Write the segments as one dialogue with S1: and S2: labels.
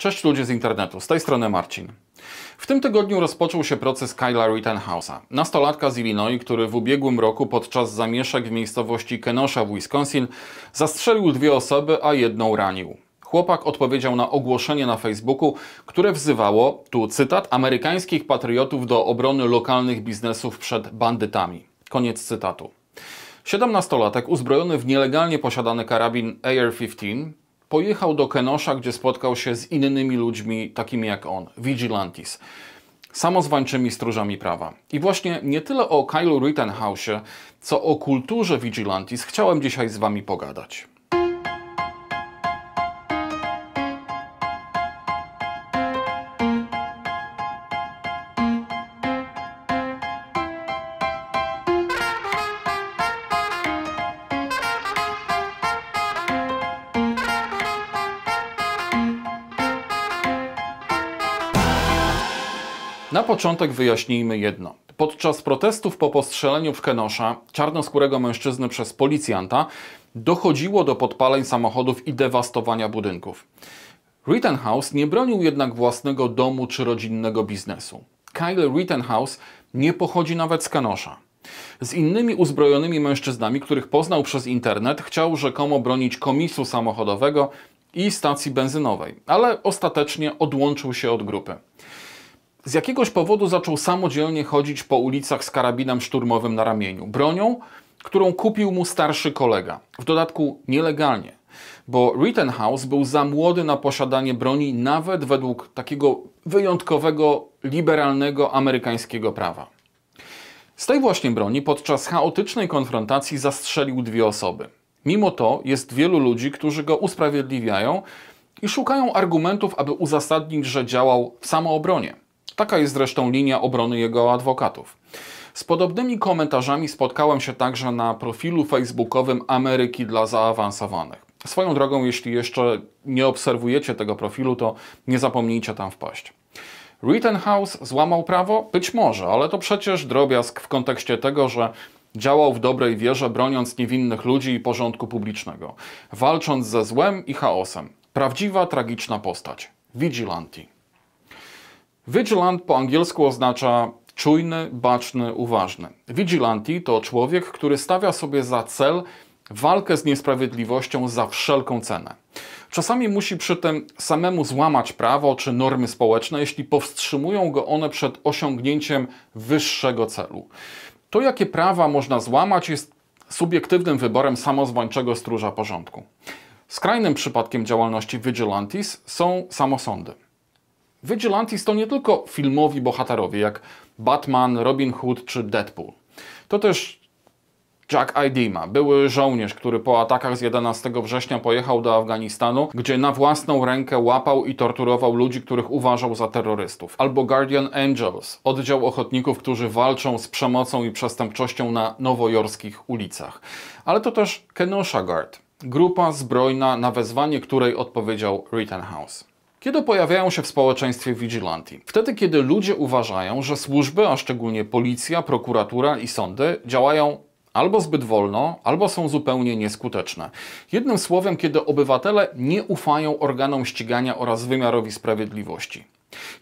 S1: Cześć ludzie z internetu, z tej strony Marcin. W tym tygodniu rozpoczął się proces Kyla Rittenhouse'a, nastolatka z Illinois, który w ubiegłym roku podczas zamieszek w miejscowości Kenosha w Wisconsin zastrzelił dwie osoby, a jedną ranił. Chłopak odpowiedział na ogłoszenie na Facebooku, które wzywało, tu cytat, amerykańskich patriotów do obrony lokalnych biznesów przed bandytami. Koniec cytatu. Siedemnastolatek uzbrojony w nielegalnie posiadany karabin AR-15 pojechał do Kenosha, gdzie spotkał się z innymi ludźmi, takimi jak on, vigilantis, samozwańczymi stróżami prawa. I właśnie nie tyle o Kylu Rittenhouse'ie, co o kulturze vigilantis chciałem dzisiaj z Wami pogadać. początek wyjaśnijmy jedno. Podczas protestów po postrzeleniu w Kenosza czarnoskórego mężczyzny przez policjanta dochodziło do podpaleń samochodów i dewastowania budynków. Rittenhouse nie bronił jednak własnego domu czy rodzinnego biznesu. Kyle Rittenhouse nie pochodzi nawet z Kenosza. Z innymi uzbrojonymi mężczyznami, których poznał przez internet, chciał rzekomo bronić komisu samochodowego i stacji benzynowej, ale ostatecznie odłączył się od grupy z jakiegoś powodu zaczął samodzielnie chodzić po ulicach z karabinem szturmowym na ramieniu, bronią, którą kupił mu starszy kolega. W dodatku nielegalnie, bo Rittenhouse był za młody na posiadanie broni nawet według takiego wyjątkowego, liberalnego amerykańskiego prawa. Z tej właśnie broni podczas chaotycznej konfrontacji zastrzelił dwie osoby. Mimo to jest wielu ludzi, którzy go usprawiedliwiają i szukają argumentów, aby uzasadnić, że działał w samoobronie. Taka jest zresztą linia obrony jego adwokatów. Z podobnymi komentarzami spotkałem się także na profilu facebookowym Ameryki dla zaawansowanych. Swoją drogą, jeśli jeszcze nie obserwujecie tego profilu, to nie zapomnijcie tam wpaść. Rittenhouse złamał prawo? Być może, ale to przecież drobiazg w kontekście tego, że działał w dobrej wierze, broniąc niewinnych ludzi i porządku publicznego, walcząc ze złem i chaosem. Prawdziwa, tragiczna postać. Vigilanti. Vigilant po angielsku oznacza czujny, baczny, uważny. Vigilanti to człowiek, który stawia sobie za cel walkę z niesprawiedliwością za wszelką cenę. Czasami musi przy tym samemu złamać prawo czy normy społeczne, jeśli powstrzymują go one przed osiągnięciem wyższego celu. To, jakie prawa można złamać, jest subiektywnym wyborem samozwańczego stróża porządku. Skrajnym przypadkiem działalności vigilantis są samosądy. Vigilantes to nie tylko filmowi bohaterowie jak Batman, Robin Hood czy Deadpool. To też Jack Aidima, były żołnierz, który po atakach z 11 września pojechał do Afganistanu, gdzie na własną rękę łapał i torturował ludzi, których uważał za terrorystów. Albo Guardian Angels, oddział ochotników, którzy walczą z przemocą i przestępczością na nowojorskich ulicach. Ale to też Kenosha Guard, grupa zbrojna, na wezwanie której odpowiedział Rittenhouse. Kiedy pojawiają się w społeczeństwie vigilanti? Wtedy, kiedy ludzie uważają, że służby, a szczególnie policja, prokuratura i sądy działają albo zbyt wolno, albo są zupełnie nieskuteczne. Jednym słowem, kiedy obywatele nie ufają organom ścigania oraz wymiarowi sprawiedliwości.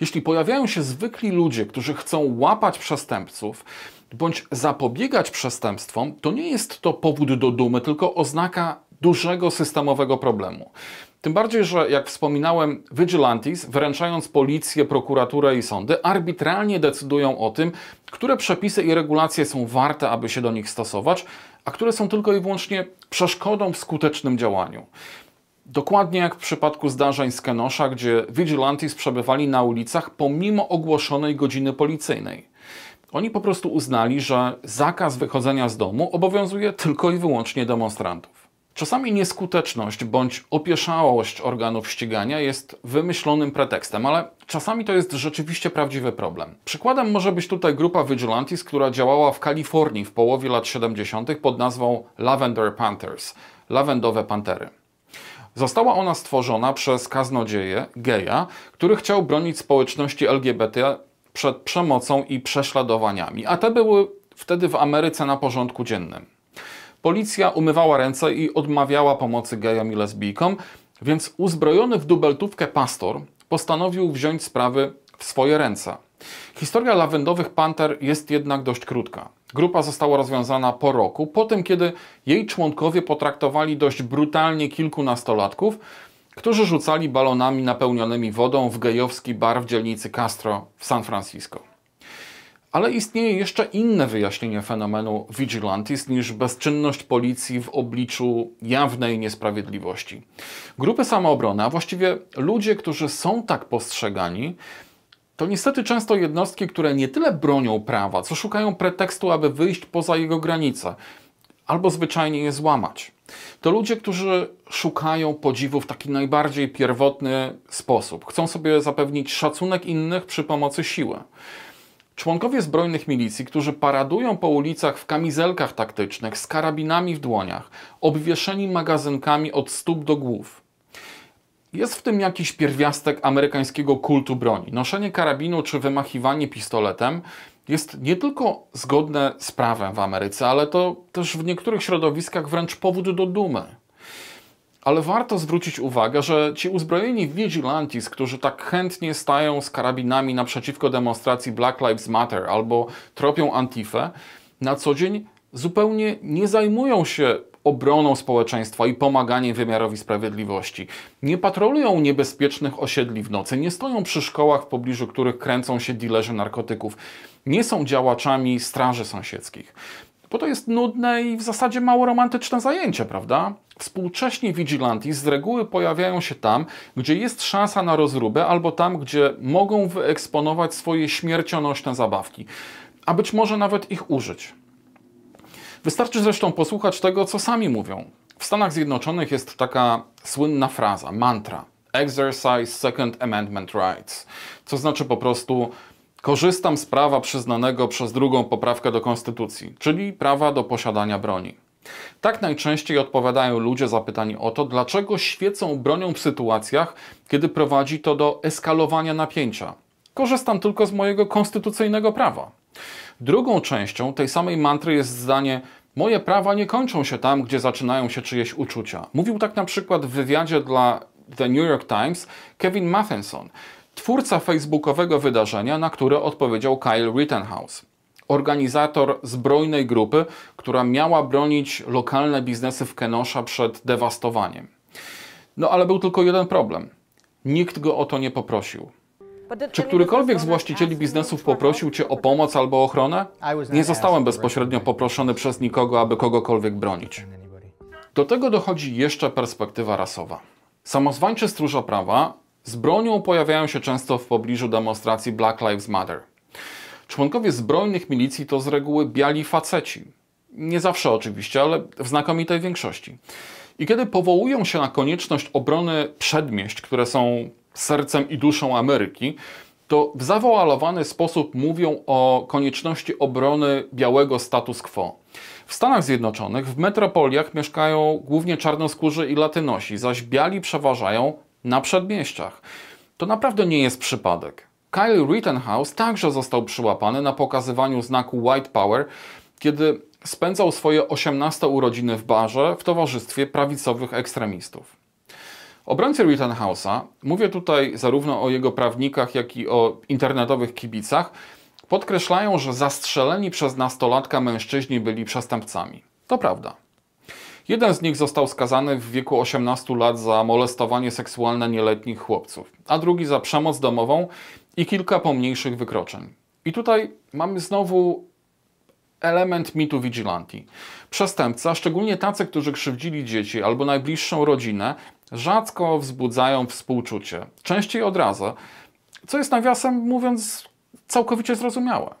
S1: Jeśli pojawiają się zwykli ludzie, którzy chcą łapać przestępców bądź zapobiegać przestępstwom, to nie jest to powód do dumy, tylko oznaka dużego systemowego problemu. Tym bardziej, że jak wspominałem, vigilantes, wyręczając policję, prokuraturę i sądy, arbitralnie decydują o tym, które przepisy i regulacje są warte, aby się do nich stosować, a które są tylko i wyłącznie przeszkodą w skutecznym działaniu. Dokładnie jak w przypadku zdarzeń z Kenosza, gdzie vigilantes przebywali na ulicach pomimo ogłoszonej godziny policyjnej. Oni po prostu uznali, że zakaz wychodzenia z domu obowiązuje tylko i wyłącznie demonstrantów. Czasami nieskuteczność bądź opieszałość organów ścigania jest wymyślonym pretekstem, ale czasami to jest rzeczywiście prawdziwy problem. Przykładem może być tutaj grupa Vigilantis, która działała w Kalifornii w połowie lat 70. pod nazwą Lavender Panthers lawendowe pantery. Została ona stworzona przez kaznodzieję geja, który chciał bronić społeczności LGBT przed przemocą i prześladowaniami, a te były wtedy w Ameryce na porządku dziennym. Policja umywała ręce i odmawiała pomocy gejom i lesbijkom, więc uzbrojony w dubeltówkę pastor postanowił wziąć sprawy w swoje ręce. Historia lawendowych panter jest jednak dość krótka. Grupa została rozwiązana po roku, po tym kiedy jej członkowie potraktowali dość brutalnie kilkunastolatków, którzy rzucali balonami napełnionymi wodą w gejowski bar w dzielnicy Castro w San Francisco. Ale istnieje jeszcze inne wyjaśnienie fenomenu vigilantis niż bezczynność policji w obliczu jawnej niesprawiedliwości. Grupy samoobrony, a właściwie ludzie, którzy są tak postrzegani, to niestety często jednostki, które nie tyle bronią prawa, co szukają pretekstu, aby wyjść poza jego granice albo zwyczajnie je złamać. To ludzie, którzy szukają podziwu w taki najbardziej pierwotny sposób. Chcą sobie zapewnić szacunek innych przy pomocy siły. Członkowie zbrojnych milicji, którzy paradują po ulicach w kamizelkach taktycznych, z karabinami w dłoniach, obwieszeni magazynkami od stóp do głów. Jest w tym jakiś pierwiastek amerykańskiego kultu broni. Noszenie karabinu czy wymachiwanie pistoletem jest nie tylko zgodne z prawem w Ameryce, ale to też w niektórych środowiskach wręcz powód do dumy. Ale warto zwrócić uwagę, że ci uzbrojeni vigilantes, którzy tak chętnie stają z karabinami naprzeciwko demonstracji Black Lives Matter albo tropią Antifę, na co dzień zupełnie nie zajmują się obroną społeczeństwa i pomaganiem wymiarowi sprawiedliwości. Nie patrolują niebezpiecznych osiedli w nocy, nie stoją przy szkołach, w pobliżu których kręcą się dilerzy narkotyków, nie są działaczami straży sąsiedzkich. Bo to jest nudne i w zasadzie mało romantyczne zajęcie, prawda? Współcześni vigilanti z reguły pojawiają się tam, gdzie jest szansa na rozróbę, albo tam, gdzie mogą wyeksponować swoje śmiercionośne zabawki, a być może nawet ich użyć. Wystarczy zresztą posłuchać tego, co sami mówią. W Stanach Zjednoczonych jest taka słynna fraza, mantra: Exercise Second Amendment Rights, co znaczy po prostu korzystam z prawa przyznanego przez drugą poprawkę do Konstytucji, czyli prawa do posiadania broni. Tak najczęściej odpowiadają ludzie zapytani o to, dlaczego świecą bronią w sytuacjach, kiedy prowadzi to do eskalowania napięcia. Korzystam tylko z mojego konstytucyjnego prawa. Drugą częścią tej samej mantry jest zdanie: Moje prawa nie kończą się tam, gdzie zaczynają się czyjeś uczucia. Mówił tak na przykład w wywiadzie dla The New York Times Kevin Matheson, twórca facebookowego wydarzenia, na które odpowiedział Kyle Rittenhouse. Organizator zbrojnej grupy, która miała bronić lokalne biznesy w Kenosha przed dewastowaniem. No ale był tylko jeden problem. Nikt go o to nie poprosił. Czy którykolwiek z właścicieli biznesów poprosił Cię o pomoc albo ochronę? Nie zostałem bezpośrednio poproszony przez nikogo, aby kogokolwiek bronić. Do tego dochodzi jeszcze perspektywa rasowa. Samozwańczy stróża prawa z bronią pojawiają się często w pobliżu demonstracji Black Lives Matter. Członkowie zbrojnych milicji to z reguły biali faceci. Nie zawsze oczywiście, ale w znakomitej większości. I kiedy powołują się na konieczność obrony przedmieść, które są sercem i duszą Ameryki, to w zawoalowany sposób mówią o konieczności obrony białego status quo. W Stanach Zjednoczonych w metropoliach mieszkają głównie czarnoskórzy i latynosi, zaś biali przeważają na przedmieściach. To naprawdę nie jest przypadek. Kyle Rittenhouse także został przyłapany na pokazywaniu znaku White Power, kiedy spędzał swoje 18 urodziny w barze w towarzystwie prawicowych ekstremistów. Obrońcy Rittenhouse'a, mówię tutaj zarówno o jego prawnikach, jak i o internetowych kibicach, podkreślają, że zastrzeleni przez nastolatka mężczyźni byli przestępcami. To prawda. Jeden z nich został skazany w wieku 18 lat za molestowanie seksualne nieletnich chłopców, a drugi za przemoc domową i kilka pomniejszych wykroczeń. I tutaj mamy znowu element mitu vigilanti. Przestępca, szczególnie tacy, którzy krzywdzili dzieci albo najbliższą rodzinę, rzadko wzbudzają współczucie, częściej od razu, co jest nawiasem mówiąc całkowicie zrozumiałe.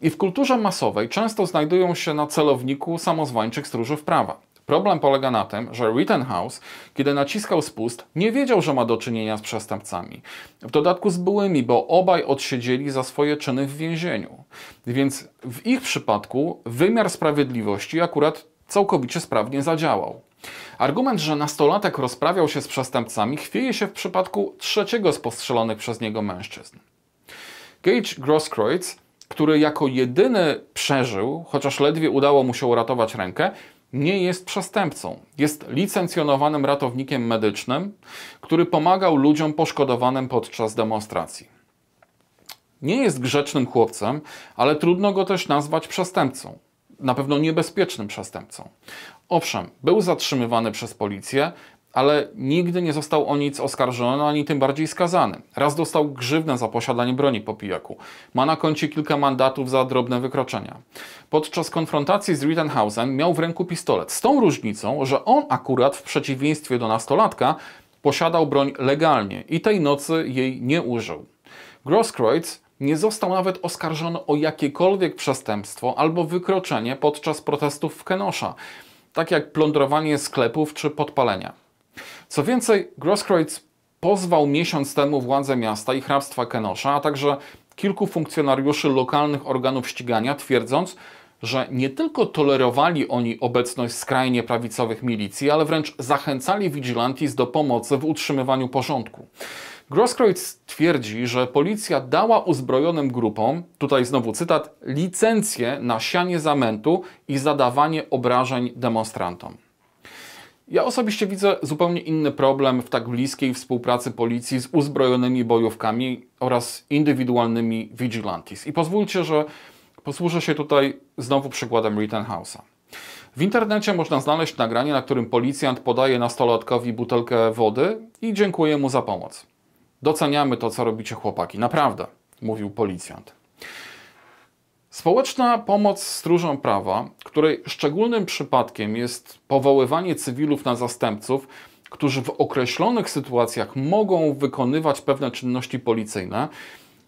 S1: I w kulturze masowej często znajdują się na celowniku samozwańczych stróżów prawa. Problem polega na tym, że Rittenhouse, kiedy naciskał spust, nie wiedział, że ma do czynienia z przestępcami. W dodatku z byłymi, bo obaj odsiedzieli za swoje czyny w więzieniu. Więc w ich przypadku wymiar sprawiedliwości akurat całkowicie sprawnie zadziałał. Argument, że nastolatek rozprawiał się z przestępcami, chwieje się w przypadku trzeciego z postrzelonych przez niego mężczyzn. Gage Grosskreutz, który jako jedyny przeżył, chociaż ledwie udało mu się uratować rękę, nie jest przestępcą. Jest licencjonowanym ratownikiem medycznym, który pomagał ludziom poszkodowanym podczas demonstracji. Nie jest grzecznym chłopcem, ale trudno go też nazwać przestępcą. Na pewno niebezpiecznym przestępcą. Owszem, był zatrzymywany przez policję, ale nigdy nie został o nic oskarżony ani tym bardziej skazany. Raz dostał grzywnę za posiadanie broni po pijaku. Ma na koncie kilka mandatów za drobne wykroczenia. Podczas konfrontacji z Rittenhousem miał w ręku pistolet, z tą różnicą, że on akurat w przeciwieństwie do nastolatka posiadał broń legalnie i tej nocy jej nie użył. Grosskreutz nie został nawet oskarżony o jakiekolwiek przestępstwo albo wykroczenie podczas protestów w Kenosha, tak jak plądrowanie sklepów czy podpalenia. Co więcej, Grosskreutz pozwał miesiąc temu władze miasta i hrabstwa Kenosza, a także kilku funkcjonariuszy lokalnych organów ścigania, twierdząc, że nie tylko tolerowali oni obecność skrajnie prawicowych milicji, ale wręcz zachęcali vigilantis do pomocy w utrzymywaniu porządku. Grosskreutz twierdzi, że policja dała uzbrojonym grupom, tutaj znowu cytat, licencję na sianie zamętu i zadawanie obrażeń demonstrantom. Ja osobiście widzę zupełnie inny problem w tak bliskiej współpracy policji z uzbrojonymi bojówkami oraz indywidualnymi vigilantes. I pozwólcie, że posłużę się tutaj znowu przykładem Rittenhouse'a. W internecie można znaleźć nagranie, na którym policjant podaje nastolatkowi butelkę wody i dziękuje mu za pomoc. Doceniamy to, co robicie chłopaki, naprawdę, mówił policjant. Społeczna pomoc stróżom prawa, której szczególnym przypadkiem jest powoływanie cywilów na zastępców, którzy w określonych sytuacjach mogą wykonywać pewne czynności policyjne,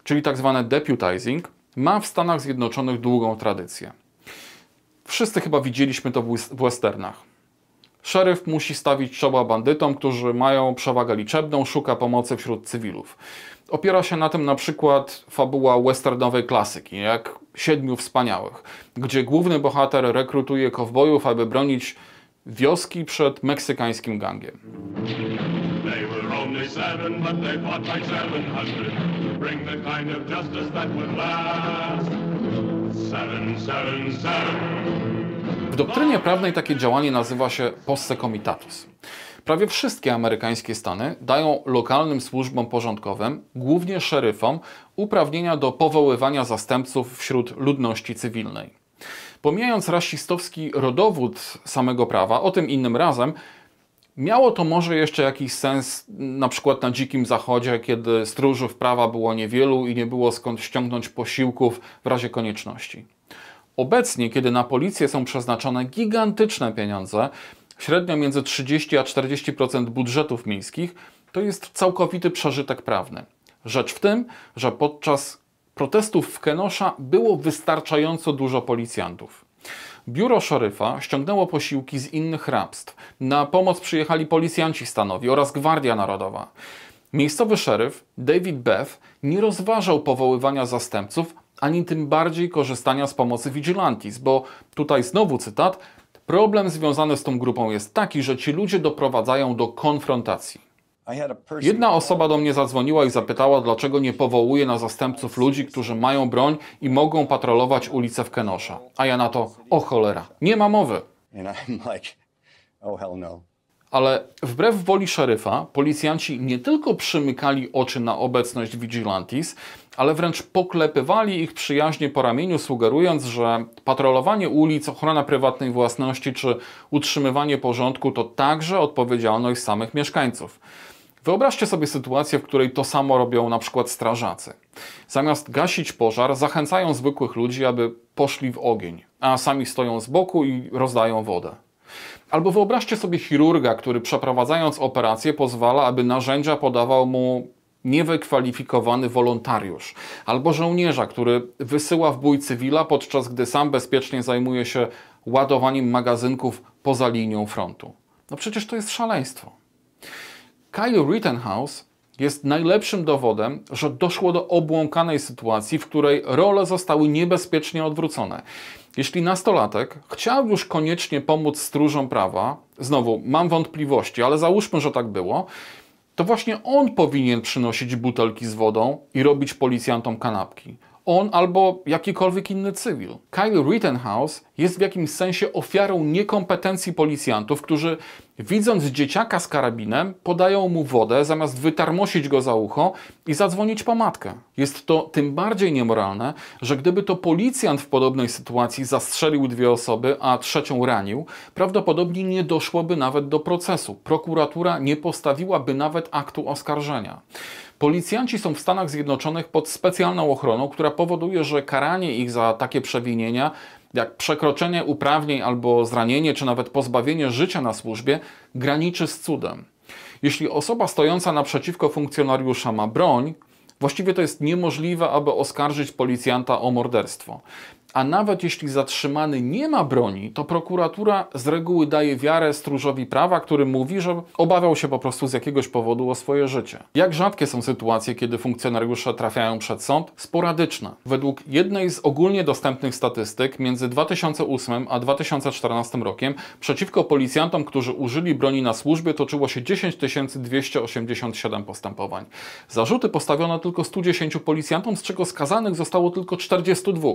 S1: czyli tzw. Tak deputizing, ma w Stanach Zjednoczonych długą tradycję. Wszyscy chyba widzieliśmy to w westernach. Szeryf musi stawić czoła bandytom, którzy mają przewagę liczebną, szuka pomocy wśród cywilów. Opiera się na tym na przykład fabuła westernowej klasyki, jak Siedmiu Wspaniałych, gdzie główny bohater rekrutuje kowbojów, aby bronić wioski przed meksykańskim gangiem. W doktrynie prawnej takie działanie nazywa się comitatus. Prawie wszystkie amerykańskie stany dają lokalnym służbom porządkowym, głównie szeryfom, uprawnienia do powoływania zastępców wśród ludności cywilnej. Pomijając rasistowski rodowód samego prawa, o tym innym razem, Miało to może jeszcze jakiś sens na przykład na Dzikim Zachodzie, kiedy stróżów prawa było niewielu i nie było skąd ściągnąć posiłków w razie konieczności. Obecnie, kiedy na policję są przeznaczone gigantyczne pieniądze, Średnio między 30 a 40% budżetów miejskich to jest całkowity przeżytek prawny. Rzecz w tym, że podczas protestów w Kenosza było wystarczająco dużo policjantów. Biuro szeryfa ściągnęło posiłki z innych hrabstw. Na pomoc przyjechali policjanci stanowi oraz Gwardia Narodowa. Miejscowy szeryf David Beth nie rozważał powoływania zastępców, ani tym bardziej korzystania z pomocy vigilantis, bo tutaj znowu cytat – Problem związany z tą grupą jest taki, że ci ludzie doprowadzają do konfrontacji. Jedna osoba do mnie zadzwoniła i zapytała, dlaczego nie powołuje na zastępców ludzi, którzy mają broń i mogą patrolować ulice w Kenosza. A ja na to, o cholera, nie ma mowy. Oh, no. Ale wbrew woli szeryfa, policjanci nie tylko przymykali oczy na obecność vigilantis, ale wręcz poklepywali ich przyjaźnie po ramieniu, sugerując, że patrolowanie ulic, ochrona prywatnej własności czy utrzymywanie porządku to także odpowiedzialność samych mieszkańców. Wyobraźcie sobie sytuację, w której to samo robią na przykład strażacy. Zamiast gasić pożar, zachęcają zwykłych ludzi, aby poszli w ogień, a sami stoją z boku i rozdają wodę. Albo wyobraźcie sobie chirurga, który przeprowadzając operację pozwala, aby narzędzia podawał mu niewykwalifikowany wolontariusz albo żołnierza, który wysyła w bój cywila, podczas gdy sam bezpiecznie zajmuje się ładowaniem magazynków poza linią frontu. No przecież to jest szaleństwo. Kyle Rittenhouse jest najlepszym dowodem, że doszło do obłąkanej sytuacji, w której role zostały niebezpiecznie odwrócone. Jeśli nastolatek chciał już koniecznie pomóc stróżom prawa, znowu mam wątpliwości, ale załóżmy, że tak było, to właśnie on powinien przynosić butelki z wodą i robić policjantom kanapki on albo jakikolwiek inny cywil. Kyle Rittenhouse jest w jakimś sensie ofiarą niekompetencji policjantów, którzy widząc dzieciaka z karabinem, podają mu wodę zamiast wytarmosić go za ucho i zadzwonić po matkę. Jest to tym bardziej niemoralne, że gdyby to policjant w podobnej sytuacji zastrzelił dwie osoby, a trzecią ranił, prawdopodobnie nie doszłoby nawet do procesu. Prokuratura nie postawiłaby nawet aktu oskarżenia. Policjanci są w Stanach Zjednoczonych pod specjalną ochroną, która powoduje, że karanie ich za takie przewinienia, jak przekroczenie uprawnień albo zranienie, czy nawet pozbawienie życia na służbie, graniczy z cudem. Jeśli osoba stojąca naprzeciwko funkcjonariusza ma broń, Właściwie to jest niemożliwe, aby oskarżyć policjanta o morderstwo a nawet jeśli zatrzymany nie ma broni, to prokuratura z reguły daje wiarę stróżowi prawa, który mówi, że obawiał się po prostu z jakiegoś powodu o swoje życie. Jak rzadkie są sytuacje, kiedy funkcjonariusze trafiają przed sąd? Sporadyczne. Według jednej z ogólnie dostępnych statystyk między 2008 a 2014 rokiem przeciwko policjantom, którzy użyli broni na służbie, toczyło się 10 287 postępowań. Zarzuty postawiono tylko 110 policjantom, z czego skazanych zostało tylko 42.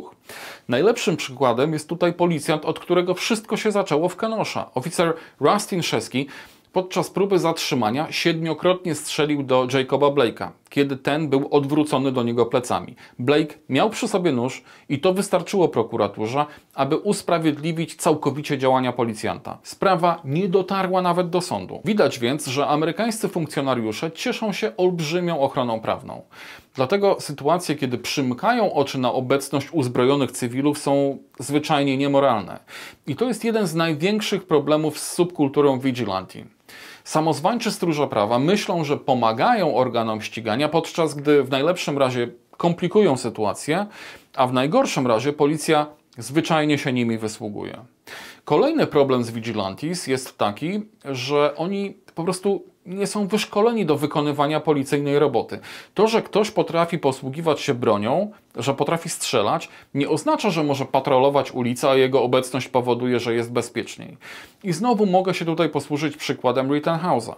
S1: Najlepszym przykładem jest tutaj policjant, od którego wszystko się zaczęło w Kenosha. Oficer Rustin Szeski podczas próby zatrzymania siedmiokrotnie strzelił do Jacoba Blake'a, kiedy ten był odwrócony do niego plecami. Blake miał przy sobie nóż i to wystarczyło prokuraturze, aby usprawiedliwić całkowicie działania policjanta. Sprawa nie dotarła nawet do sądu. Widać więc, że amerykańscy funkcjonariusze cieszą się olbrzymią ochroną prawną. Dlatego sytuacje, kiedy przymykają oczy na obecność uzbrojonych cywilów, są zwyczajnie niemoralne. I to jest jeden z największych problemów z subkulturą vigilanti. Samozwańczy stróża prawa myślą, że pomagają organom ścigania, podczas gdy w najlepszym razie komplikują sytuację, a w najgorszym razie policja zwyczajnie się nimi wysługuje. Kolejny problem z vigilantes jest taki, że oni po prostu nie są wyszkoleni do wykonywania policyjnej roboty. To, że ktoś potrafi posługiwać się bronią, że potrafi strzelać, nie oznacza, że może patrolować ulicę, a jego obecność powoduje, że jest bezpieczniej. I znowu mogę się tutaj posłużyć przykładem Rittenhouse'a.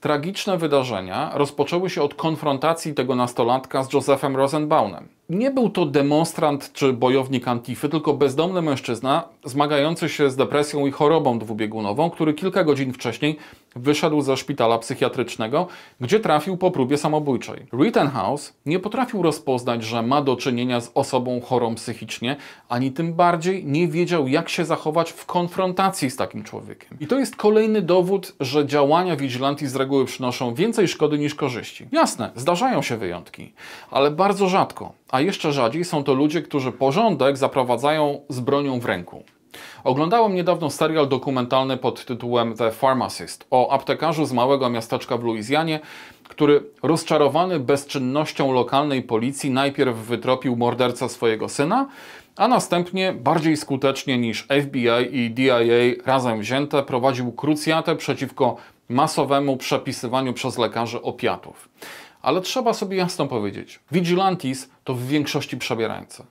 S1: Tragiczne wydarzenia rozpoczęły się od konfrontacji tego nastolatka z Josephem Rosenbaumem. Nie był to demonstrant czy bojownik Antify, tylko bezdomny mężczyzna zmagający się z depresją i chorobą dwubiegunową, który kilka godzin wcześniej wyszedł ze szpitala psychiatrycznego, gdzie trafił po próbie samobójczej. Rittenhouse nie potrafił rozpoznać, że ma do czynienia z osobą chorą psychicznie, ani tym bardziej nie wiedział, jak się zachować w konfrontacji z takim człowiekiem. I to jest kolejny dowód, że działania vigilanti z reguły przynoszą więcej szkody niż korzyści. Jasne, zdarzają się wyjątki, ale bardzo rzadko, a jeszcze rzadziej są to ludzie, którzy porządek zaprowadzają z bronią w ręku. Oglądałem niedawno serial dokumentalny pod tytułem The Pharmacist o aptekarzu z małego miasteczka w Luizjanie, który rozczarowany bezczynnością lokalnej policji najpierw wytropił morderca swojego syna, a następnie bardziej skutecznie niż FBI i DIA razem wzięte prowadził krucjatę przeciwko masowemu przepisywaniu przez lekarzy opiatów. Ale trzeba sobie jasno powiedzieć, vigilantis to w większości przebierańcy.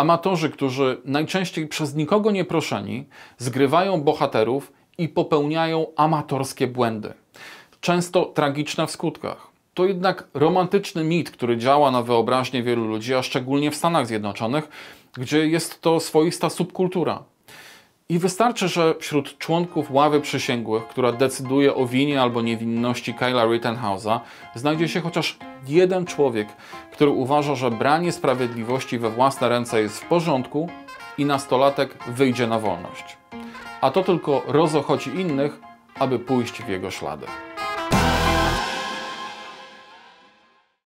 S1: Amatorzy, którzy najczęściej przez nikogo nie proszeni, zgrywają bohaterów i popełniają amatorskie błędy, często tragiczne w skutkach. To jednak romantyczny mit, który działa na wyobraźnię wielu ludzi, a szczególnie w Stanach Zjednoczonych, gdzie jest to swoista subkultura. I wystarczy, że wśród członków ławy przysięgłych, która decyduje o winie albo niewinności Kyla Rittenhouse'a, znajdzie się chociaż jeden człowiek, który uważa, że branie sprawiedliwości we własne ręce jest w porządku i nastolatek wyjdzie na wolność. A to tylko rozochodzi innych, aby pójść w jego ślady.